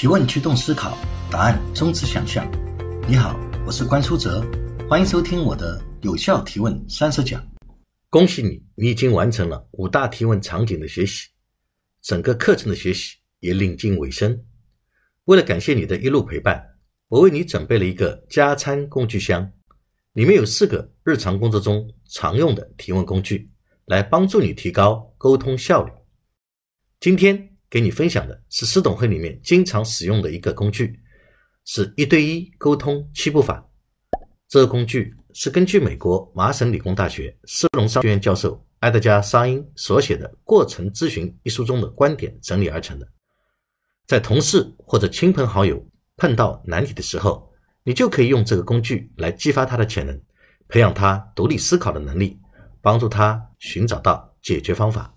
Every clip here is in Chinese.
提问驱动思考，答案终止想象。你好，我是关书哲，欢迎收听我的《有效提问三十讲》。恭喜你，你已经完成了五大提问场景的学习，整个课程的学习也临近尾声。为了感谢你的一路陪伴，我为你准备了一个加餐工具箱，里面有四个日常工作中常用的提问工具，来帮助你提高沟通效率。今天。给你分享的是私董会里面经常使用的一个工具，是一对一沟通七步法。这个工具是根据美国麻省理工大学斯隆商学院教授埃德加·沙因所写的《过程咨询》一书中的观点整理而成的。在同事或者亲朋好友碰到难题的时候，你就可以用这个工具来激发他的潜能，培养他独立思考的能力，帮助他寻找到解决方法。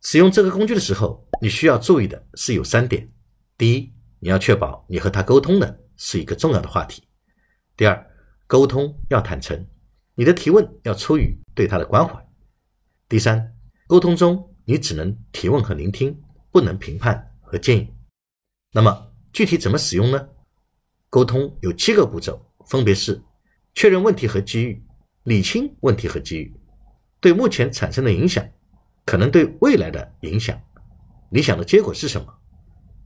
使用这个工具的时候。你需要注意的是有三点：第一，你要确保你和他沟通的是一个重要的话题；第二，沟通要坦诚，你的提问要出于对他的关怀；第三，沟通中你只能提问和聆听，不能评判和建议。那么具体怎么使用呢？沟通有七个步骤，分别是：确认问题和机遇，理清问题和机遇，对目前产生的影响，可能对未来的影响。理想的结果是什么？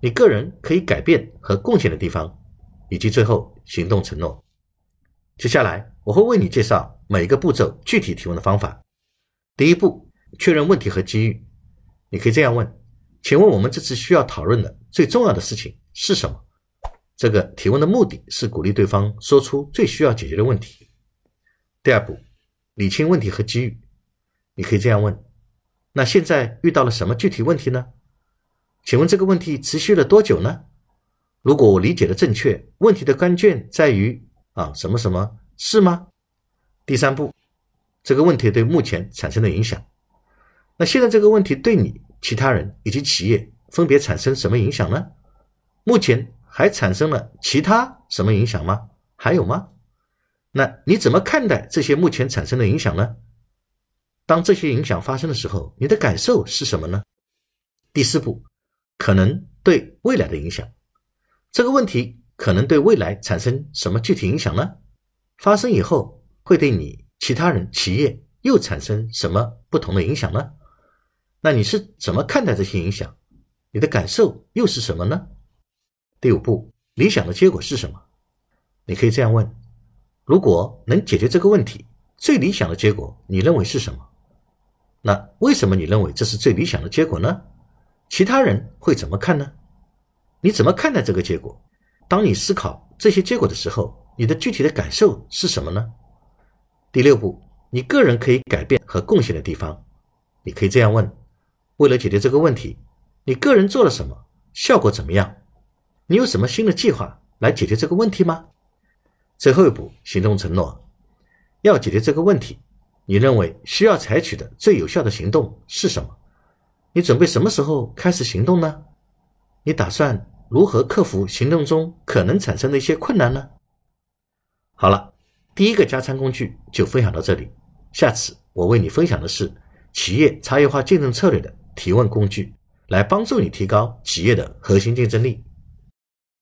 你个人可以改变和贡献的地方，以及最后行动承诺。接下来，我会为你介绍每一个步骤具体提问的方法。第一步，确认问题和机遇。你可以这样问：“请问我们这次需要讨论的最重要的事情是什么？”这个提问的目的是鼓励对方说出最需要解决的问题。第二步，理清问题和机遇。你可以这样问：“那现在遇到了什么具体问题呢？”请问这个问题持续了多久呢？如果我理解的正确，问题的关键在于啊什么什么是吗？第三步，这个问题对目前产生的影响。那现在这个问题对你、其他人以及企业分别产生什么影响呢？目前还产生了其他什么影响吗？还有吗？那你怎么看待这些目前产生的影响呢？当这些影响发生的时候，你的感受是什么呢？第四步。可能对未来的影响，这个问题可能对未来产生什么具体影响呢？发生以后会对你、其他人、企业又产生什么不同的影响呢？那你是怎么看待这些影响？你的感受又是什么呢？第五步，理想的结果是什么？你可以这样问：如果能解决这个问题，最理想的结果你认为是什么？那为什么你认为这是最理想的结果呢？其他人会怎么看呢？你怎么看待这个结果？当你思考这些结果的时候，你的具体的感受是什么呢？第六步，你个人可以改变和贡献的地方，你可以这样问：为了解决这个问题，你个人做了什么？效果怎么样？你有什么新的计划来解决这个问题吗？最后一步，行动承诺：要解决这个问题，你认为需要采取的最有效的行动是什么？你准备什么时候开始行动呢？你打算如何克服行动中可能产生的一些困难呢？好了，第一个加餐工具就分享到这里。下次我为你分享的是企业差异化竞争策略的提问工具，来帮助你提高企业的核心竞争力。